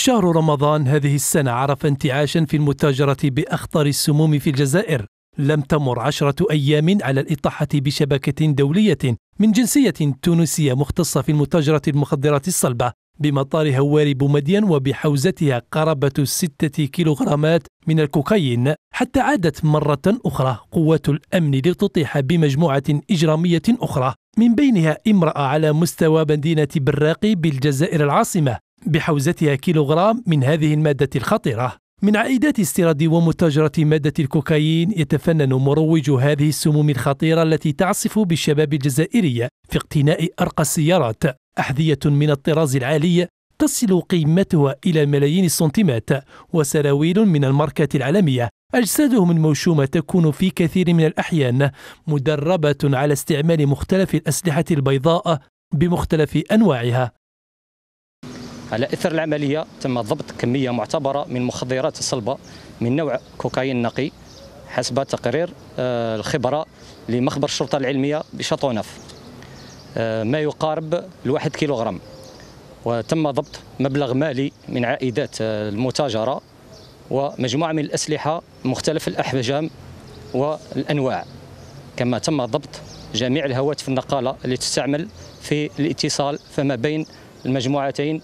شهر رمضان هذه السنة عرف انتعاشا في المتاجرة بأخطر السموم في الجزائر لم تمر عشرة أيام على الإطاحة بشبكة دولية من جنسية تونسية مختصة في المتاجرة المخدرات الصلبة بمطار هواري بومدين وبحوزتها قرابة ستة كيلوغرامات من الكوكايين حتى عادت مرة أخرى قوات الأمن لتطيح بمجموعة إجرامية أخرى من بينها امرأة على مستوى مدينة براقي بالجزائر العاصمة بحوزتها كيلوغرام من هذه المادة الخطرة من عائدات استيراد ومتاجرة مادة الكوكايين يتفنن مروج هذه السموم الخطيرة التي تعصف بالشباب الجزائري في اقتناء أرقى السيارات أحذية من الطراز العالي تصل قيمتها إلى ملايين السنتيمات وسراويل من الماركات العالمية أجسادهم الموشومة تكون في كثير من الأحيان مدربة على استعمال مختلف الأسلحة البيضاء بمختلف أنواعها على اثر العمليه تم ضبط كميه معتبره من مخدرات صلبه من نوع كوكايين نقي حسب تقرير آه، الخبره لمخبر الشرطه العلميه بشطونف آه، ما يقارب الواحد كيلوغرام وتم ضبط مبلغ مالي من عائدات آه، المتاجره ومجموعه من الاسلحه مختلف الاحجام والانواع كما تم ضبط جميع الهواتف النقاله اللي تستعمل في الاتصال فما بين المجموعتين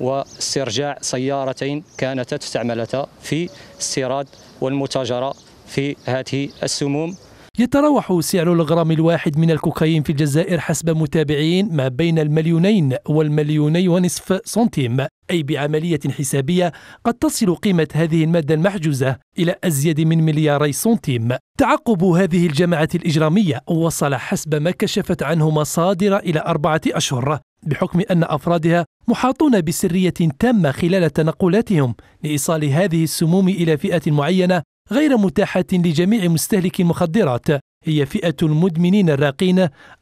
واسترجاع سيارتين كانتا تستعملتا في استيراد والمتاجرة في هذه السموم يتراوح سعر الغرام الواحد من الكوكايين في الجزائر حسب متابعين ما بين المليونين والمليوني ونصف سنتيم أي بعملية حسابية قد تصل قيمة هذه المادة المحجوزة إلى أزيد من ملياري سنتيم تعقب هذه الجماعة الإجرامية وصل حسب ما كشفت عنه مصادر إلى أربعة أشهر بحكم أن أفرادها محاطون بسرية تامة خلال تنقلاتهم لإيصال هذه السموم إلى فئة معينة غير متاحة لجميع مستهلكي المخدرات هي فئة المدمنين الراقين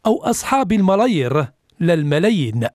أو أصحاب الملايير لا الملايين